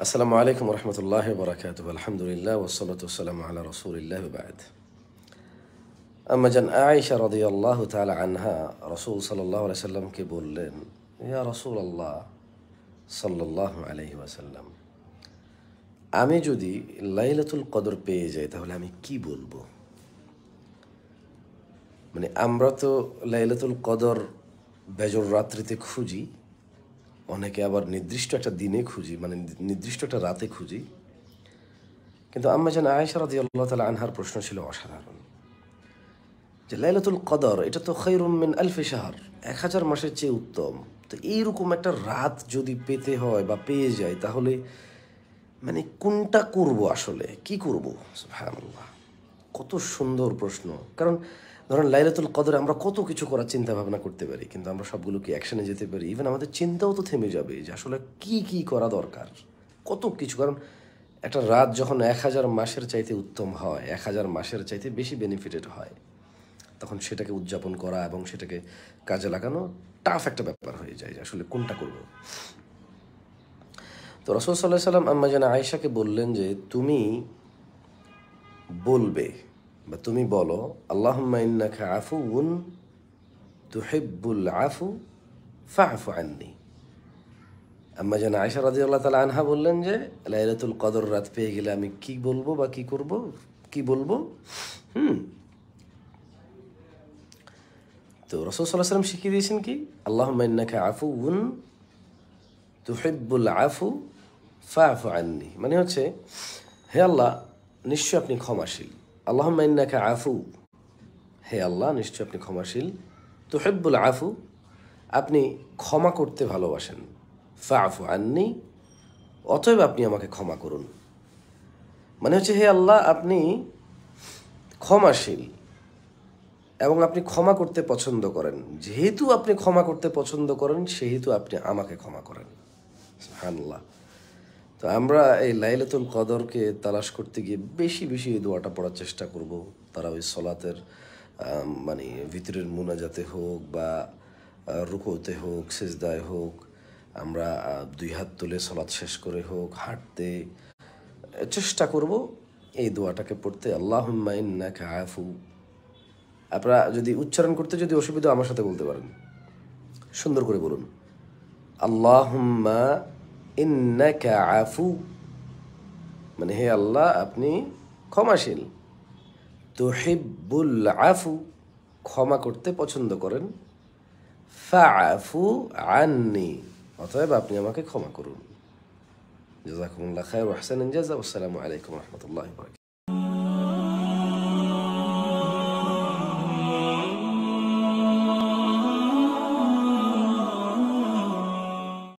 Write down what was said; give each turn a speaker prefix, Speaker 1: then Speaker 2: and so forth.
Speaker 1: السلام عليكم ورحمة الله وبركاته الحمد لله والصلاة والسلام على رسول الله بعد أما جن عائشة رضي الله تعالى عنها رسول صلى الله عليه وسلم كبول لين يا رسول الله صلى الله عليه وسلم আমি যদি লাইলাতুল কদর পেয়ে যাই তাহলে আমি কি বলবো মানে আমরা তো লাইলাতুল কদর বেজর রাত্রিতে খুঁজি অনেকে আবার নির্দিষ্ট একটা দিনে খুঁজি মানে নির্দিষ্ট একটা রাতে খুঁজি কিন্তু আম্মা যেন আয়েশা রাজি আল্লাহ তালা আনহার প্রশ্ন ছিল অসাধারণ যে লাইলাতুল কদর এটা তো খৈরুমিন আলফে শাহর এক হাজার মাসের চেয়ে উত্তম তো এইরকম একটা রাত যদি পেতে হয় বা পেয়ে যায় তাহলে মানে কোনটা করব আসলে কি করব হ্যাঁ কত সুন্দর প্রশ্ন কারণ ধরেন লাইলাতুল কদরে আমরা কত কিছু করার চিন্তা ভাবনা করতে পারি কিন্তু আমরা সবগুলোকে অ্যাকশনে যেতে পারি ইভেন আমাদের চিন্তাও তো থেমে যাবে যে আসলে কি কি করা দরকার কত কিছু কারণ একটা রাত যখন এক হাজার মাসের চাইতে উত্তম হয় এক হাজার মাসের চাইতে বেশি বেনিফিটেড হয় তখন সেটাকে উদযাপন করা এবং সেটাকে কাজে লাগানো টাফ একটা ব্যাপার হয়ে যায় যে আসলে কোনটা করব তো রসদ সাল্লাহ সাল্লাম আম্মা জানা আয়েশাকে বললেন যে তুমি বলবে বা তুমি বলো আল্লাহম্মা ইন্নাকা আফু উন তুহেব্বুল আফু ফাফু আননি আম্মা যেন আয়সা রাজি আল্লাহ তালা আনহা বললেন যে লাইলাতুল কদর রাত পেয়ে গেলে আমি কি বলবো বা কি করব কি বলবো হুম তো রসদ সাল্লাহ সাল্লাম শিখিয়ে দিয়েছেন কি আল্লাহ মাইনাকে আফু উন তুহেব্বুল আফু ফা আননি মানে হচ্ছে হে আল্লাহ নিশ্চয় আপনি ক্ষমাশীল আল্লাহ ইন্নাকা আফু হে আল্লাহ নিশ্চয় আপনি ক্ষমাশীল তো হেব্বুল আফু আপনি ক্ষমা করতে ভালোবাসেন ফা আফু আননি অতএব আপনি আমাকে ক্ষমা করুন মানে হচ্ছে হে আল্লাহ আপনি ক্ষমাশীল এবং আপনি ক্ষমা করতে পছন্দ করেন যেহেতু আপনি ক্ষমা করতে পছন্দ করেন সেহেতু আপনি আমাকে ক্ষমা করেন আল্লাহ তো আমরা এই লাইলাতুল কদরকে তালাশ করতে গিয়ে বেশি বেশি এই দোয়াটা পড়ার চেষ্টা করব তারা ওই সলাতের মানে ভিতরের মোনাজাতে হোক বা রুকোতে হোক সেজদায় হোক আমরা দুই হাত তুলে সলাৎ শেষ করে হোক হাঁটতে চেষ্টা করব এই দোয়াটাকে পড়তে আল্লাহ না আফু আপনারা যদি উচ্চারণ করতে যদি অসুবিধা আমার সাথে বলতে পারেন সুন্দর করে বলুন আল্লাহ ইন্নাকা আফু মানে হে আল্লাহ আপনি ক্ষমাশীল তো হিব্বুল আফু ক্ষমা করতে পছন্দ করেন ফা আফু আননি অতএব আপনি আমাকে ক্ষমা করুন জাজাকুমুল্লাহ খায় হাসান ইনজাজ আসসালামু আলাইকুম রহমতুল্লাহ